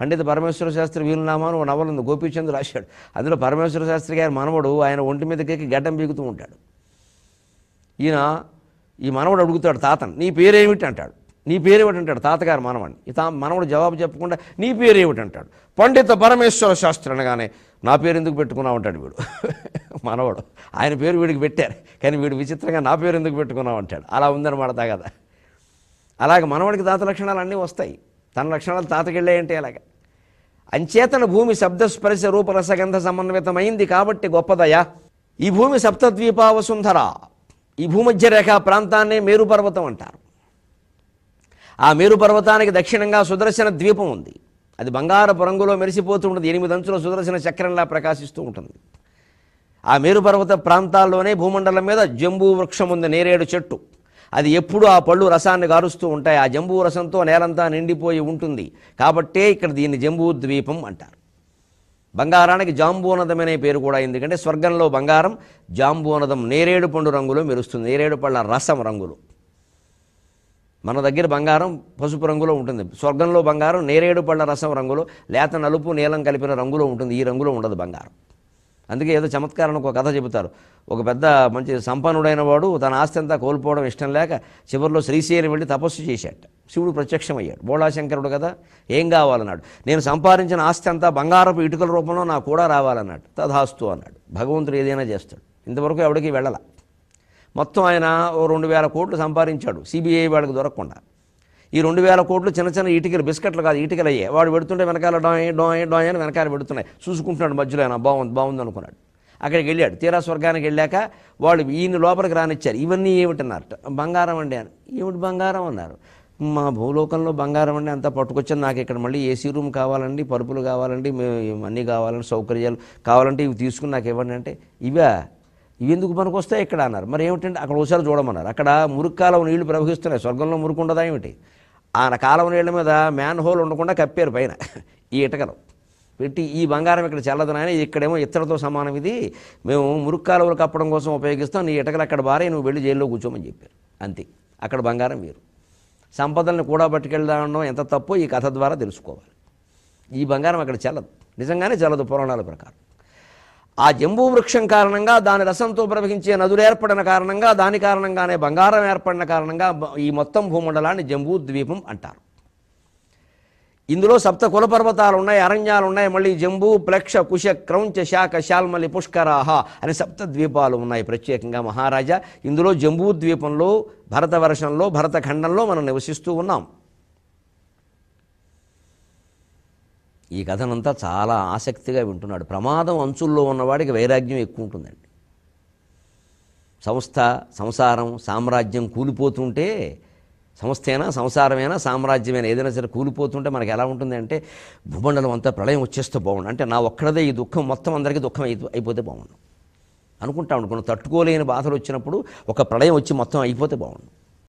పండిత పరమేశ్వర శాస్త్రి వీలునామాను ఒక నవలు ఉంది గోపీచంద్ రాశాడు అందులో పరమేశ్వర శాస్త్రి గారి మనవడు ఆయన ఒంటి మీదకెక్కి గడ్డం బీగుతూ ఉంటాడు ఈయన ఈ మనవడు అడుగుతాడు తాతను నీ పేరేమిటి అంటాడు నీ పేరేమిటి అంటాడు తాతగారు మనవడిని ఈ తా మనవడు జవాబు చెప్పకుండా నీ పేరేమిటి అంటాడు పండిత పరమేశ్వర శాస్త్రి అనగానే నా పేరు ఎందుకు పెట్టుకున్నావు అంటాడు వీడు మనవడు ఆయన పేరు వీడికి పెట్టారు కానీ వీడు విచిత్రంగా నా పేరు ఎందుకు పెట్టుకున్నావు అంటాడు అలా ఉందన్నమాట కదా అలాగే మనవడికి దాత లక్షణాలు అన్నీ వస్తాయి తన లక్షణాలు తాతకెళ్ళే ఏంటి అలాగ అంచేతన భూమి శబ్దస్పర్శ రూపరసగంధ సమన్వితమైంది కాబట్టి గొప్పదయా ఈ భూమి సప్తద్వీపావసుంధర ఈ భూమధ్య రేఖా మేరు మేరుపర్వతం అంటారు ఆ మేరుపర్వతానికి దక్షిణంగా సుదర్శన ద్వీపం ఉంది అది బంగారపు రంగులో మెరిసిపోతూ ఉంటుంది ఎనిమిది అంచుల సుదర్శన చక్రంలా ప్రకాశిస్తూ ఉంటుంది ఆ మేరుపర్వత ప్రాంతాల్లోనే భూమండలం మీద జంబూ వృక్షం ఉంది నేరేడు చెట్టు అది ఎప్పుడు ఆ పళ్ళు రసాన్ని గారుస్తూ ఉంటాయి ఆ జంబూ రసంతో నేలంతా నిండిపోయి ఉంటుంది కాబట్టే ఇక్కడ దీన్ని జంబూ ద్వీపం అంటారు బంగారానికి జాంబూనదమనే పేరు కూడా ఎందుకంటే స్వర్గంలో బంగారం జాంబూనదం నేరేడు పండు రంగులో మెరుస్తుంది నేరేడు పళ్ళ రసం రంగులు మన దగ్గర బంగారం పసుపు రంగులో ఉంటుంది స్వర్గంలో బంగారం నేరేడు పళ్ళ రసం రంగులో లేత నలుపు నీలం కలిపిన రంగులో ఉంటుంది ఈ రంగులో ఉండదు బంగారం అందుకే ఏదో చమత్కారం ఒక కథ చెబుతారు ఒక పెద్ద మంచి సంపన్నుడైన వాడు తన ఆస్తి అంతా కోల్పోవడం ఇష్టం లేక చివరిలో శ్రీశైలం వెళ్ళి తపస్సు చేశాడు శివుడు ప్రత్యక్షమయ్యాడు బోళాశంకరుడు కదా ఏం కావాలన్నాడు నేను సంపాదించిన ఆస్తి అంతా బంగారపు ఇటుకల రూపంలో నాకు కూడా రావాలన్నాడు తధాస్తు అన్నాడు భగవంతుడు ఏదైనా చేస్తాడు ఇంతవరకు ఎవడికి వెళ్ళాల మొత్తం ఆయన ఓ రెండు వేల కోట్లు సంపాదించాడు సిబిఐ వాళ్ళకి దొరకకుండా ఈ రెండు వేల కోట్లు చిన్న చిన్న ఇటుకలు బిస్కెట్లు కాదు ఇటుకలు అయ్యాయి వాడు పెడుతుంటే వెనకాల డోయ్ డోయ్ డోయ్ అని వెనకాల పెడుతున్నాయి చూసుకుంటున్నాడు మధ్యలో అయినా బాగుంది బాగుంది అనుకున్నాడు అక్కడికి వెళ్ళాడు తీరా స్వర్గానికి వెళ్ళాక వాళ్ళు ఈయన లోపలికి రానిచ్చారు ఇవన్నీ ఏమిటన్నారు బంగారం అండి అని ఏమిటి బంగారం అన్నారు మా భూలోకంలో బంగారం అండి అంతా పట్టుకొచ్చాను నాకు ఇక్కడ మళ్ళీ ఏసీ రూమ్ కావాలండి పరుపులు కావాలండి అన్నీ కావాలండి సౌకర్యాలు కావాలంటే ఇవి తీసుకుని నాకు ఇవ్వండి అంటే ఇవా ఎందుకు మనకు వస్తాయి ఇక్కడ అన్నారు మరి ఏమిటంటే అక్కడ ఒకసారి చూడమన్నారు అక్కడ మురుక్కాలం నీళ్లు ప్రవహిస్తున్నాయి స్వర్గంలో మురుకు ఉండదా ఏమిటి ఆయన కాలం నీళ్ళ మీద మ్యాన్ హోల్ ఉండకుండా కప్పారు పైన ఈ ఇటకలు పెట్టి ఈ బంగారం ఇక్కడ చల్లదు నాయన ఇక్కడేమో ఇతరులతో సమానం ఇది మేము మురుక్కాలువలు కప్పడం కోసం ఉపయోగిస్తాం నీ ఇటకలు అక్కడ బారే నువ్వు వెళ్ళి జైల్లో కూర్చోమని చెప్పారు అంతే అక్కడ బంగారం వేరు సంపదలను కూడా పట్టుకెళ్ళడం ఎంత తప్పో ఈ కథ ద్వారా తెలుసుకోవాలి ఈ బంగారం అక్కడ చల్లదు నిజంగానే చల్లదు పురాణాల ప్రకారం ఆ జంబూ వృక్షం కారణంగా దాని రసంతో ప్రవహించే నదులు ఏర్పడిన కారణంగా దాని కారణంగానే బంగారం ఏర్పడిన కారణంగా ఈ మొత్తం భూమండలాన్ని జంబూ ద్వీపం అంటారు ఇందులో సప్త కుల పర్వతాలు ఉన్నాయి అరణ్యాలు ఉన్నాయి మళ్ళీ జంబూ ప్లక్ష కుశ క్రౌంచ శాఖ శాల్మలి పుష్కరాహ అనే సప్త ద్వీపాలు ఉన్నాయి ప్రత్యేకంగా మహారాజా ఇందులో జంబూ ద్వీపంలో భరతవర్షంలో భరతఖండంలో మనం నివసిస్తూ ఉన్నాం ఈ కథనంతా చాలా ఆసక్తిగా వింటున్నాడు ప్రమాదం అంచుల్లో ఉన్నవాడికి వైరాగ్యం ఎక్కువ ఉంటుందండి సంస్థ సంసారం సామ్రాజ్యం కూలిపోతుంటే సంస్థైనా సంసారమైనా సామ్రాజ్యమైనా ఏదైనా సరే కూలిపోతుంటే మనకు ఎలా ఉంటుంది అంటే భూమండలం అంతా ప్రళయం వచ్చేస్తే బాగుండు అంటే నా ఒక్కడదే ఈ దుఃఖం మొత్తం అందరికీ దుఃఖం అయిపోతే బాగుండు అనుకుంటా ఉండు తట్టుకోలేని బాధలు వచ్చినప్పుడు ఒక ప్రళయం వచ్చి మొత్తం అయిపోతే బాగుండు